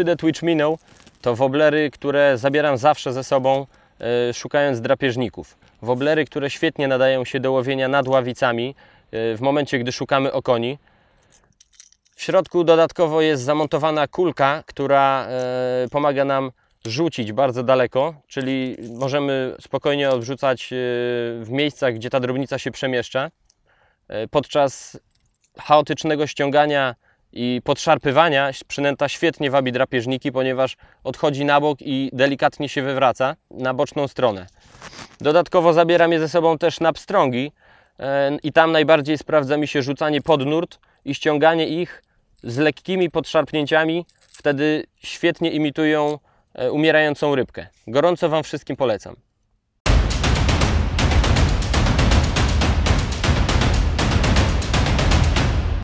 3D Twitch minął, to woblery, które zabieram zawsze ze sobą, e, szukając drapieżników. Woblery, które świetnie nadają się do łowienia nad ławicami, e, w momencie, gdy szukamy okoni. W środku dodatkowo jest zamontowana kulka, która e, pomaga nam rzucić bardzo daleko, czyli możemy spokojnie odrzucać w miejscach, gdzie ta drobnica się przemieszcza. Podczas chaotycznego ściągania i podszarpywania przynęta świetnie wabi drapieżniki, ponieważ odchodzi na bok i delikatnie się wywraca na boczną stronę. Dodatkowo zabieram je ze sobą też na pstrągi e, i tam najbardziej sprawdza mi się rzucanie pod nurt i ściąganie ich z lekkimi podszarpnięciami. Wtedy świetnie imitują e, umierającą rybkę. Gorąco Wam wszystkim polecam.